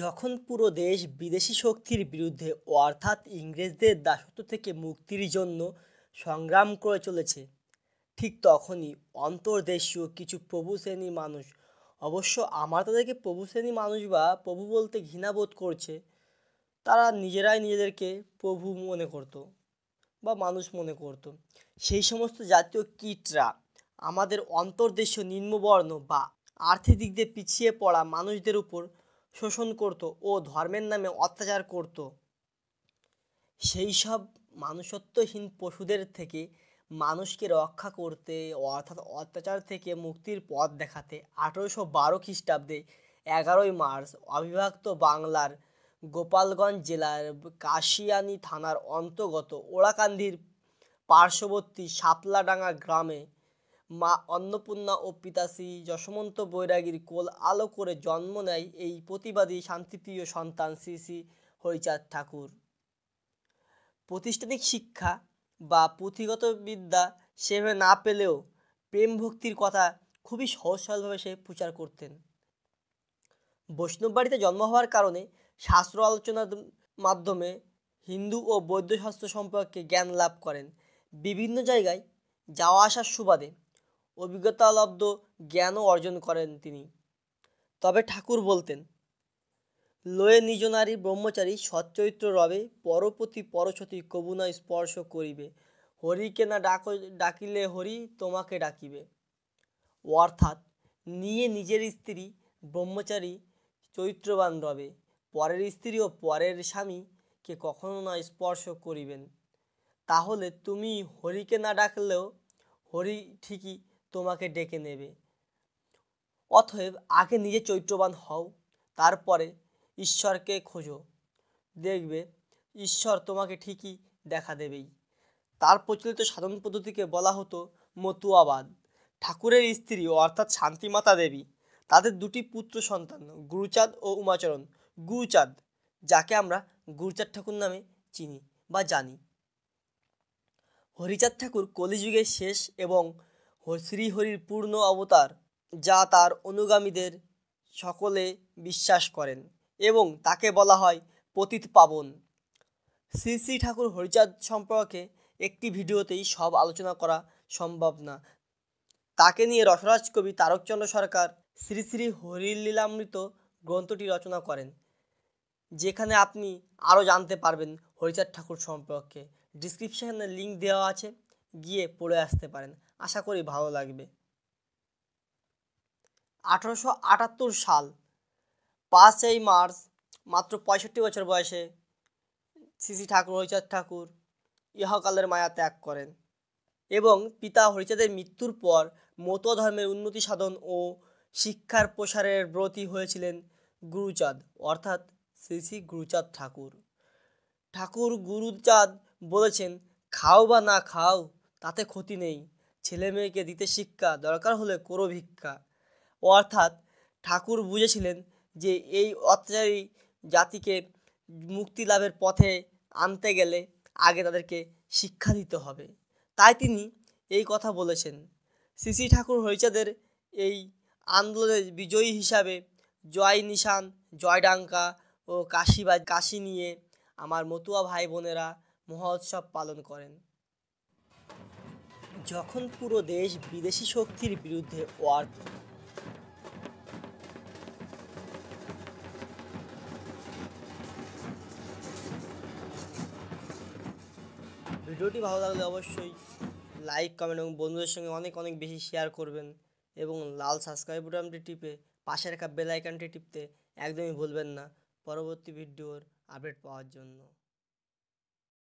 যখন পুরো দেশ বিদেশি শক্তির বিরুদ্ধে অর্থাৎ ইংরেজদের দাসত্ব থেকে মুক্তির জন্য সংগ্রাম করে চলেছে ঠিক তখনই অন্তর্দেশীয় কিছু প্রভু শ্রেণীর মানুষ অবশ্য আমার তাদেরকে প্রভু শ্রেণীর মানুষ বা প্রভু বলতে ঘৃণাবোধ করছে তারা নিজেরাই নিজেদেরকে প্রভু মনে করত বা মানুষ মনে করত সেই সমস্ত জাতীয় কীটরা আমাদের অন্তর্দেশীয় নিম্নবর্ণ বা আর্থিক দিক দিয়ে পিছিয়ে পড়া মানুষদের উপর শোষণ করত ও ধর্মের নামে অত্যাচার করত সেই সব মানুষত্বহীন পশুদের থেকে মানুষকে রক্ষা করতে অর্থাৎ অত্যাচার থেকে মুক্তির পথ দেখাতে আঠেরোশো বারো খ্রিস্টাব্দে এগারোই মার্চ অবিভক্ত বাংলার গোপালগঞ্জ জেলার কাশিয়ানি থানার অন্তর্গত ওড়াকান্দির পার্শ্ববর্তী শাপলাডাঙ্গা গ্রামে মা অন্নপূর্ণা ও পিতা শ্রী যশমন্ত বৈরাগীর কোল আলো করে জন্ম নেয় এই প্রতিবাদী শান্তিপ্রিয় সন্তান শ্রী শ্রী হরিচাঁদ ঠাকুর প্রতিষ্ঠানিক শিক্ষা বা পুঁথিগত বিদ্যা সেভাবে না পেলেও প্রেম ভক্তির কথা খুবই সহজ সরলভাবে সে প্রচার করতেন বৈষ্ণব বাড়িতে জন্ম হওয়ার কারণে শাস্ত্র আলোচনার মাধ্যমে হিন্দু ও বৈদ্যশাস্ত্র সম্পর্কে জ্ঞান লাভ করেন বিভিন্ন জায়গায় যাওয়া আসার সুবাদে অভিজ্ঞতালব্ধ জ্ঞানও অর্জন করেন তিনি তবে ঠাকুর বলতেন লয়ে নিজ নারী ব্রহ্মচারী সচ্চরিত্র রবে পরপতি পরশতি কবুনা স্পর্শ করিবে হরিকে না ডাক ডাকিলে হরি তোমাকে ডাকিবে অর্থাৎ নিয়ে নিজের স্ত্রী ব্রহ্মচারী চরিত্রবান রবে পরের স্ত্রী ও পরের স্বামীকে কখনো না স্পর্শ করিবেন তাহলে তুমি হরিকে না ডাকলেও হরি ঠিকই তোমাকে ডেকে নেবে অতএব আগে নিজে চৈত্রবান হও তারপরে ঈশ্বরকে খোঁজো দেখবে ঈশ্বর তোমাকে ঠিকই দেখা দেবেই তার প্রচলিত সাধন পদ্ধতিকে বলা হতো মতুয়াবাদ ঠাকুরের স্ত্রী অর্থাৎ শান্তিমাতা দেবী তাদের দুটি পুত্র সন্তান গুরুচাঁদ ও উমাচরণ গুরুচাঁদ যাকে আমরা গুরুচাঁদ ঠাকুর নামে চিনি বা জানি হরিচাঁদ ঠাকুর কলিযুগের শেষ এবং শ্রীহরির পূর্ণ অবতার যা তার অনুগামীদের সকলে বিশ্বাস করেন এবং তাকে বলা হয় পতিত পাবন শ্রী শ্রী ঠাকুর হরিচাঁদ সম্পর্কে একটি ভিডিওতেই সব আলোচনা করা সম্ভব না তাকে নিয়ে রসরাজ কবি তারকচন্দ্র সরকার শ্রী শ্রী হরিলীলামৃত গ্রন্থটি রচনা করেন যেখানে আপনি আরও জানতে পারবেন হরিচাঁদ ঠাকুর সম্পর্কে ডিসক্রিপশানে লিঙ্ক দেওয়া আছে গিয়ে পড়ে আসতে পারেন আশা করি ভালো লাগবে আঠারোশো আটাত্তর সাল পাঁচই মার্চ মাত্র পঁয়ষট্টি বছর বয়সে শ্রী শ্রী ঠাকুর হরিচাঁদ ঠাকুর ইহকালের মায়া ত্যাগ করেন এবং পিতা হরিচাঁদের মৃত্যুর পর মত ধর্মের উন্নতি সাধন ও শিক্ষার প্রসারের ব্রতী হয়েছিলেন গুরুচাঁদ অর্থাৎ শ্রী শ্রী গুরুচাঁদ ঠাকুর ঠাকুর গুরুচাঁদ বলেছেন খাও বা না খাও তাতে ক্ষতি নেই ছেলে মেয়েকে দিতে শিক্ষা দরকার হলে করো ভিক্ষা অর্থাৎ ঠাকুর বুঝেছিলেন যে এই অত্যাচারী জাতিকে মুক্তি লাভের পথে আনতে গেলে আগে তাদেরকে শিক্ষা দিতে হবে তাই তিনি এই কথা বলেছেন শ্রী ঠাকুর হরিচাঁদের এই আন্দোলনের বিজয়ী হিসাবে জয় নিশান জয়ডাঙ্কা ও কাশি বা কাশি নিয়ে আমার মতুয়া ভাই বোনেরা মহোৎসব পালন করেন যখন পুরো দেশ বিদেশি শক্তির বিরুদ্ধে ওয়ার ভিডিওটি ভালো লাগলে অবশ্যই লাইক কমেন্ট এবং বন্ধুদের সঙ্গে অনেক অনেক বেশি শেয়ার করবেন এবং লাল সাবস্ক্রাইব বাটনটি টিপে পাশে রাখা বেল আইকনটি টিপতে একদমই ভুলবেন না পরবর্তী ভিডিওর আপডেট পাওয়ার জন্য